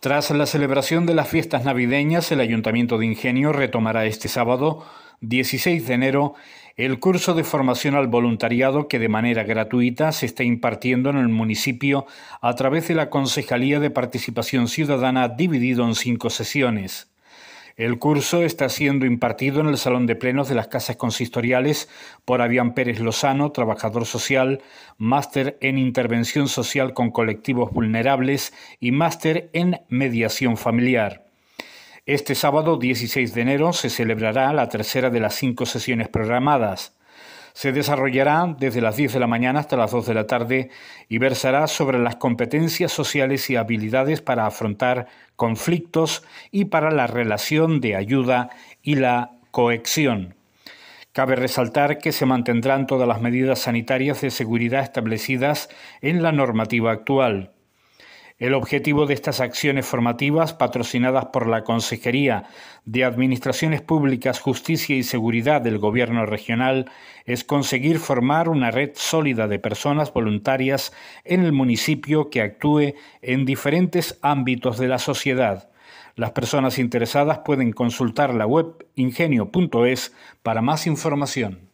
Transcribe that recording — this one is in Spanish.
Tras la celebración de las fiestas navideñas, el Ayuntamiento de Ingenio retomará este sábado, 16 de enero, el curso de formación al voluntariado que de manera gratuita se está impartiendo en el municipio a través de la Concejalía de Participación Ciudadana dividido en cinco sesiones. El curso está siendo impartido en el Salón de Plenos de las Casas Consistoriales por Avián Pérez Lozano, trabajador social, máster en intervención social con colectivos vulnerables y máster en mediación familiar. Este sábado 16 de enero se celebrará la tercera de las cinco sesiones programadas. Se desarrollará desde las 10 de la mañana hasta las 2 de la tarde y versará sobre las competencias sociales y habilidades para afrontar conflictos y para la relación de ayuda y la cohesión. Cabe resaltar que se mantendrán todas las medidas sanitarias de seguridad establecidas en la normativa actual. El objetivo de estas acciones formativas, patrocinadas por la Consejería de Administraciones Públicas, Justicia y Seguridad del Gobierno Regional, es conseguir formar una red sólida de personas voluntarias en el municipio que actúe en diferentes ámbitos de la sociedad. Las personas interesadas pueden consultar la web ingenio.es para más información.